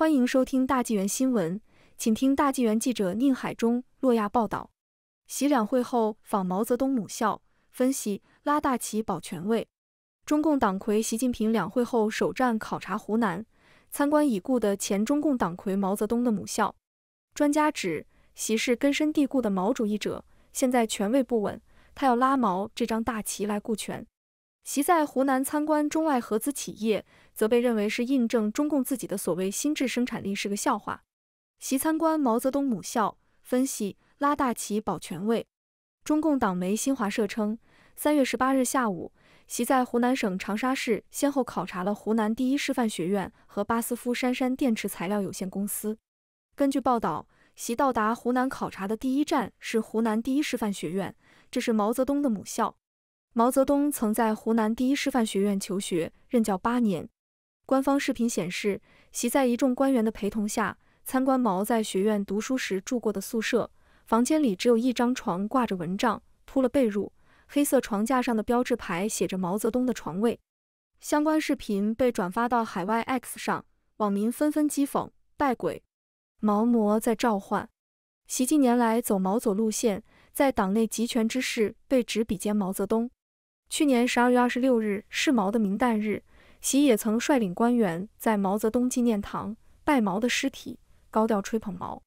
欢迎收听大纪元新闻，请听大纪元记者宁海中、洛亚报道：习两会后访毛泽东母校，分析拉大旗保权位。中共党魁习近平两会后首站考察湖南，参观已故的前中共党魁毛泽东的母校。专家指，习是根深蒂固的毛主义者，现在权位不稳，他要拉毛这张大旗来顾全。习在湖南参观中外合资企业，则被认为是印证中共自己的所谓“新质生产力”是个笑话。习参观毛泽东母校，分析拉大旗保权位。中共党媒新华社称，三月十八日下午，习在湖南省长沙市先后考察了湖南第一师范学院和巴斯夫杉杉电池材料有限公司。根据报道，习到达湖南考察的第一站是湖南第一师范学院，这是毛泽东的母校。毛泽东曾在湖南第一师范学院求学，任教八年。官方视频显示，习在一众官员的陪同下参观毛在学院读书时住过的宿舍，房间里只有一张床，挂着蚊帐，铺了被褥，黑色床架上的标志牌写着毛泽东的床位。相关视频被转发到海外 X 上，网民纷纷讥讽“拜鬼毛魔在召唤”。习近年来走毛左路线，在党内集权之势被指比肩毛泽东。去年十二月二十六日是毛的明诞日，习也曾率领官员在毛泽东纪念堂拜毛的尸体，高调吹捧毛。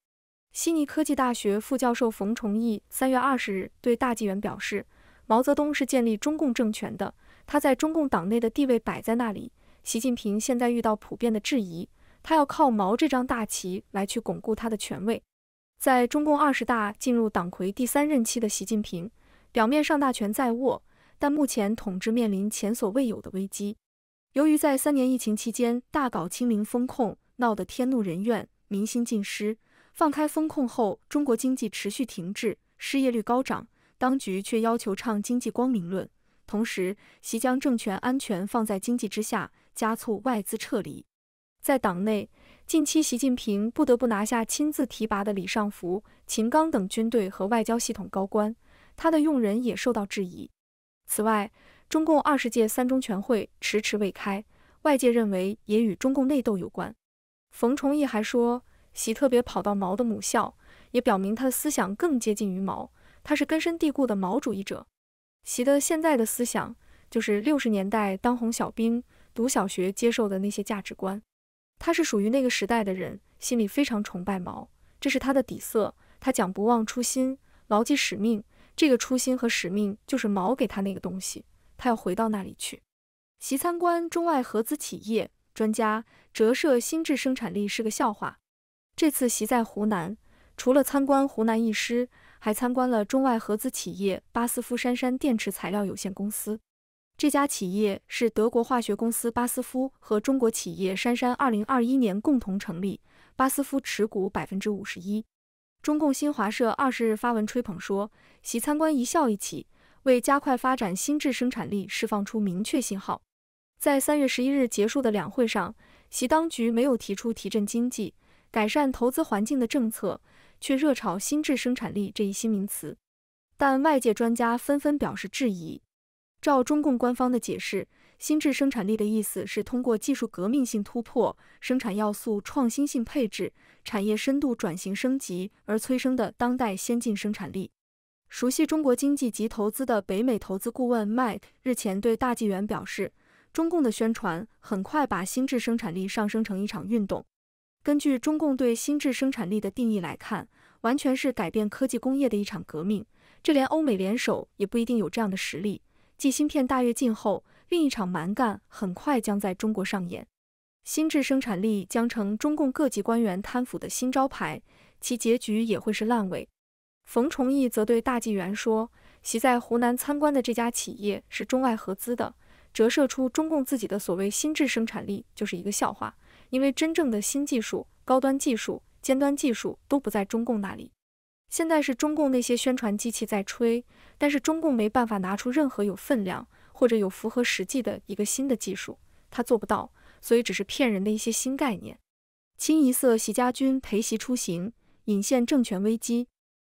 悉尼科技大学副教授冯崇义三月二十日对大纪元表示：“毛泽东是建立中共政权的，他在中共党内的地位摆在那里。习近平现在遇到普遍的质疑，他要靠毛这张大旗来去巩固他的权位。在中共二十大进入党魁第三任期的习近平，表面上大权在握。”但目前统治面临前所未有的危机，由于在三年疫情期间大搞清零风控，闹得天怒人怨，民心尽失。放开风控后，中国经济持续停滞，失业率高涨，当局却要求唱经济光明论，同时，习将政权安全放在经济之下，加速外资撤离。在党内，近期习近平不得不拿下亲自提拔的李尚福、秦刚等军队和外交系统高官，他的用人也受到质疑。此外，中共二十届三中全会迟迟未开，外界认为也与中共内斗有关。冯崇义还说，习特别跑到毛的母校，也表明他的思想更接近于毛，他是根深蒂固的毛主义者。习的现在的思想就是六十年代当红小兵、读小学接受的那些价值观，他是属于那个时代的人，心里非常崇拜毛，这是他的底色。他讲不忘初心，牢记使命。这个初心和使命就是毛给他那个东西，他要回到那里去。习参观中外合资企业，专家折射新智生产力是个笑话。这次习在湖南，除了参观湖南一师，还参观了中外合资企业巴斯夫杉杉电池材料有限公司。这家企业是德国化学公司巴斯夫和中国企业杉杉二零二一年共同成立，巴斯夫持股百分之五十一。中共新华社二十日发文吹捧说，习参观一笑一起，为加快发展新质生产力释放出明确信号。在三月十一日结束的两会上，习当局没有提出提振经济、改善投资环境的政策，却热炒“新质生产力”这一新名词。但外界专家纷纷表示质疑。照中共官方的解释，新智生产力的意思是通过技术革命性突破、生产要素创新性配置、产业深度转型升级而催生的当代先进生产力。熟悉中国经济及投资的北美投资顾问 Mike 日前对大纪元表示：“中共的宣传很快把新智生产力上升成一场运动。根据中共对新智生产力的定义来看，完全是改变科技工业的一场革命。这连欧美联手也不一定有这样的实力。继芯片大跃进后。”另一场蛮干很快将在中国上演，新智生产力将成中共各级官员贪腐的新招牌，其结局也会是烂尾。冯崇义则对大纪元说，其在湖南参观的这家企业是中外合资的，折射出中共自己的所谓新智生产力就是一个笑话，因为真正的新技术、高端技术、尖端技术都不在中共那里。现在是中共那些宣传机器在吹，但是中共没办法拿出任何有分量。或者有符合实际的一个新的技术，他做不到，所以只是骗人的一些新概念。清一色习家军陪习出行，引现政权危机。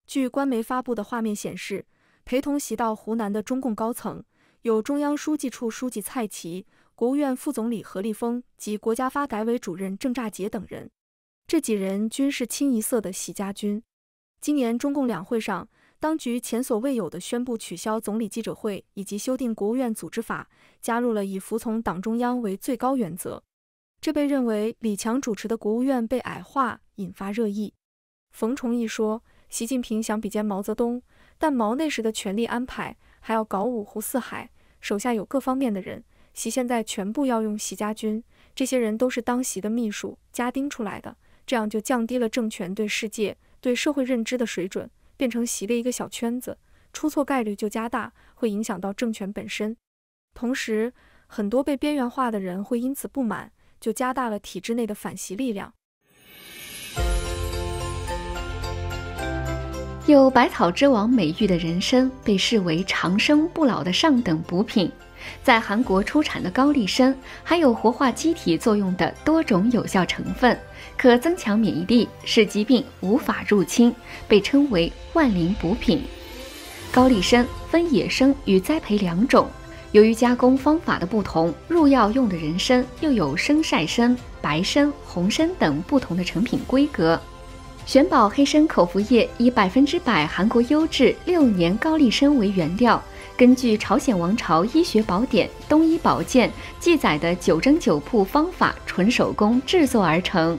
据官媒发布的画面显示，陪同习到湖南的中共高层有中央书记处书记蔡奇、国务院副总理何立峰及国家发改委主任郑栅洁等人，这几人均是清一色的习家军。今年中共两会上。当局前所未有的宣布取消总理记者会，以及修订国务院组织法，加入了以服从党中央为最高原则。这被认为李强主持的国务院被矮化，引发热议。冯崇义说，习近平想比肩毛泽东，但毛那时的权力安排还要搞五湖四海，手下有各方面的人。习现在全部要用习家军，这些人都是当习的秘书、家丁出来的，这样就降低了政权对世界、对社会认知的水准。变成习的一个小圈子，出错概率就加大，会影响到政权本身。同时，很多被边缘化的人会因此不满，就加大了体制内的反习力量。有“百草之王”美誉的人参，被视为长生不老的上等补品。在韩国出产的高丽参，含有活化机体作用的多种有效成分。可增强免疫力，使疾病无法入侵，被称为万灵补品。高丽参分野生与栽培两种，由于加工方法的不同，入药用的人参又有生晒参、白参、红参等不同的成品规格。玄宝黑参口服液以百分之百韩国优质六年高丽参为原料，根据朝鲜王朝医学宝典《东医宝鉴》记载的九蒸九铺方法，纯手工制作而成。